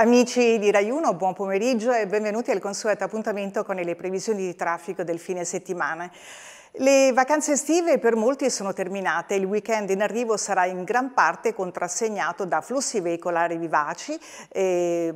Amici di Rai 1, buon pomeriggio e benvenuti al consueto appuntamento con le previsioni di traffico del fine settimana. Le vacanze estive per molti sono terminate, il weekend in arrivo sarà in gran parte contrassegnato da flussi veicolari vivaci, eh,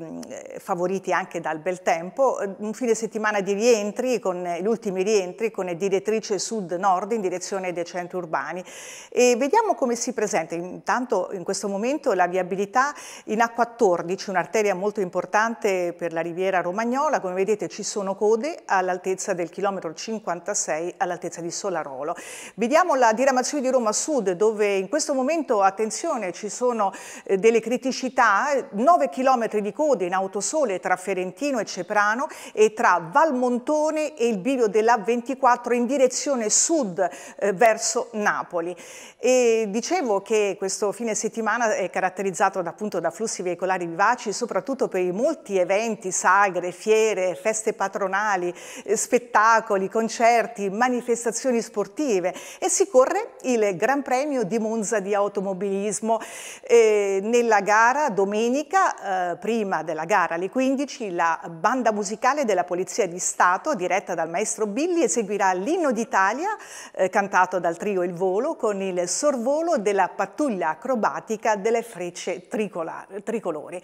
favoriti anche dal bel tempo, un fine settimana di rientri, con gli ultimi rientri con direttrice sud-nord in direzione dei centri urbani. E vediamo come si presenta, intanto in questo momento la viabilità in A14, un'arteria molto importante per la riviera romagnola, come vedete ci sono code all'altezza del chilometro 56 all'altezza di Solarolo. Vediamo la diramazione di Roma Sud dove in questo momento, attenzione, ci sono eh, delle criticità, 9 km di code in autosole tra Ferentino e Ceprano e tra Valmontone e il bivio della 24 in direzione sud eh, verso Napoli. E dicevo che questo fine settimana è caratterizzato appunto da flussi veicolari vivaci, soprattutto per i molti eventi, sagre, fiere, feste patronali, eh, spettacoli, concerti, manifestazioni manifestazioni sportive e si corre il Gran Premio di Monza di automobilismo. Eh, nella gara domenica, eh, prima della gara alle 15, la banda musicale della Polizia di Stato, diretta dal maestro Billy, eseguirà l'inno d'Italia, eh, cantato dal trio Il Volo, con il sorvolo della pattuglia acrobatica delle frecce tricolori.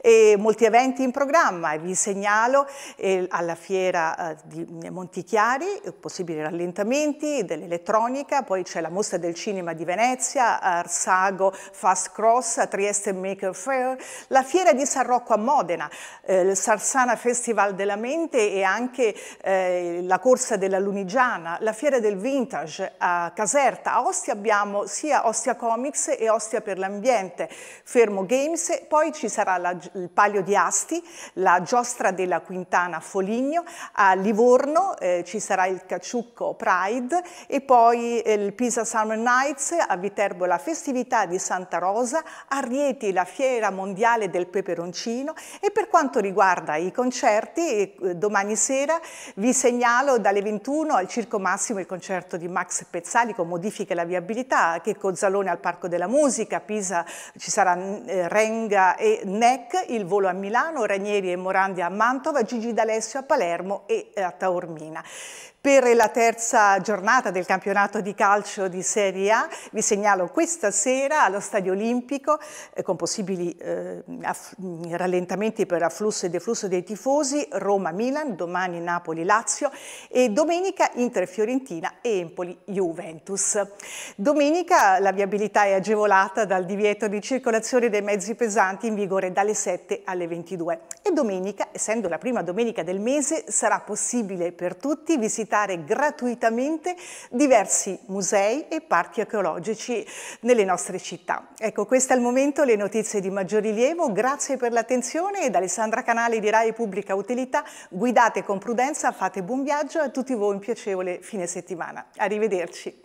E molti eventi in programma, vi segnalo eh, alla fiera eh, di Montichiari, possibile rallentamento armamenti, dell'elettronica, poi c'è la mostra del cinema di Venezia, Arsago Fast Cross, a Trieste Maker Fair, la fiera di San Rocco a Modena, eh, il Sarsana Festival della Mente e anche eh, la corsa della Lunigiana, la fiera del Vintage a Caserta. A Ostia abbiamo sia Ostia Comics e Ostia per l'Ambiente, Fermo Games, poi ci sarà la, il Palio di Asti, la giostra della Quintana a Foligno, a Livorno eh, ci sarà il Caciucco Prato Pride e poi eh, il Pisa Summer Nights, a Viterbo la festività di Santa Rosa, a Rieti la fiera mondiale del peperoncino e per quanto riguarda i concerti, eh, domani sera vi segnalo dalle 21 al Circo Massimo il concerto di Max Pezzali con modifiche alla viabilità, che Cozzalone al Parco della Musica, Pisa ci sarà mm, eh, Renga e Neck, il volo a Milano, Ranieri e Morandi a Mantova, Gigi D'Alessio a Palermo e a Taormina. Per la terza giornata del campionato di calcio di Serie A. Vi segnalo questa sera allo Stadio Olimpico eh, con possibili eh, rallentamenti per afflusso e deflusso dei tifosi Roma-Milan, domani Napoli-Lazio e domenica Inter-Fiorentina e Empoli-Juventus. Domenica la viabilità è agevolata dal divieto di circolazione dei mezzi pesanti in vigore dalle 7 alle 22 e domenica, essendo la prima domenica del mese, sarà possibile per tutti visitare gratuitamente contemporaneamente diversi musei e parchi archeologici nelle nostre città. Ecco, questo è il momento, le notizie di maggior rilievo. Grazie per l'attenzione ed Alessandra Canale di Rai Pubblica Utilità. Guidate con prudenza, fate buon viaggio e a tutti voi un piacevole fine settimana. Arrivederci.